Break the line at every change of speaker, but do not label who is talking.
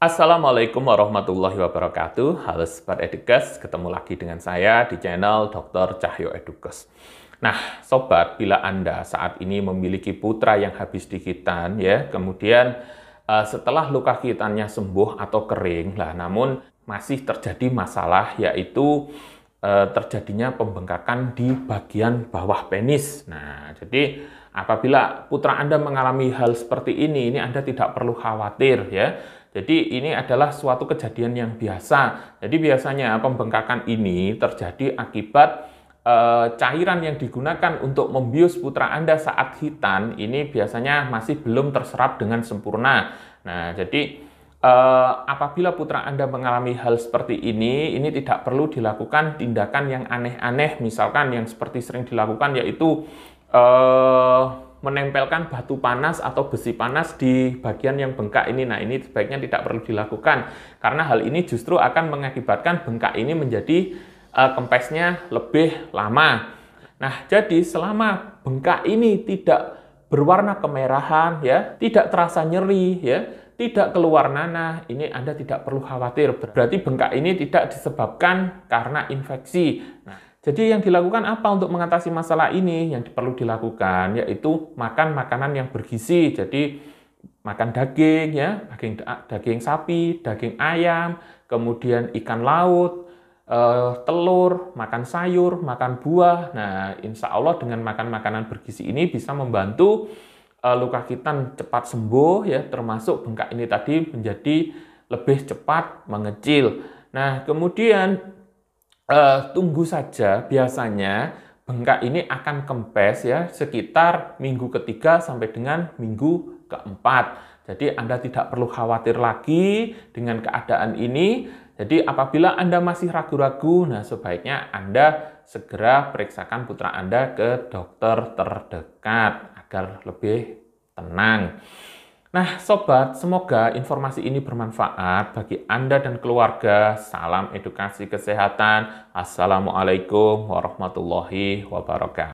Assalamualaikum warahmatullahi wabarakatuh. Halo Sobat Edukes, ketemu lagi dengan saya di channel Dr. Cahyo Edukes. Nah, Sobat, bila Anda saat ini memiliki putra yang habis dikitan, ya, kemudian eh, setelah luka kitannya sembuh atau kering, lah, namun masih terjadi masalah, yaitu eh, terjadinya pembengkakan di bagian bawah penis. Nah, jadi apabila putra Anda mengalami hal seperti ini, ini Anda tidak perlu khawatir, ya jadi ini adalah suatu kejadian yang biasa. Jadi biasanya pembengkakan ini terjadi akibat e, cairan yang digunakan untuk membius putra Anda saat hitan ini biasanya masih belum terserap dengan sempurna. Nah, jadi e, apabila putra Anda mengalami hal seperti ini, ini tidak perlu dilakukan tindakan yang aneh-aneh misalkan yang seperti sering dilakukan yaitu eh menempelkan batu panas atau besi panas di bagian yang bengkak ini. Nah, ini sebaiknya tidak perlu dilakukan karena hal ini justru akan mengakibatkan bengkak ini menjadi uh, kempesnya lebih lama. Nah, jadi selama bengkak ini tidak berwarna kemerahan ya, tidak terasa nyeri ya, tidak keluar nanah, ini Anda tidak perlu khawatir. Berarti bengkak ini tidak disebabkan karena infeksi. Nah, jadi yang dilakukan apa untuk mengatasi masalah ini? Yang perlu dilakukan yaitu makan makanan yang bergizi. Jadi makan daging ya, daging daging sapi, daging ayam, kemudian ikan laut, eh, telur, makan sayur, makan buah. Nah, insya Allah dengan makan makanan bergizi ini bisa membantu eh, luka kita cepat sembuh ya, termasuk bengkak ini tadi menjadi lebih cepat mengecil. Nah, kemudian uh, tunggu saja biasanya bengkak ini akan kempes ya sekitar minggu ketiga sampai dengan minggu keempat. Jadi Anda tidak perlu khawatir lagi dengan keadaan ini. Jadi apabila Anda masih ragu-ragu, nah sebaiknya Anda segera periksakan putra Anda ke dokter terdekat agar lebih tenang. Nah, sobat, semoga informasi ini bermanfaat bagi Anda dan keluarga. Salam edukasi kesehatan. Assalamualaikum warahmatullahi wabarakatuh.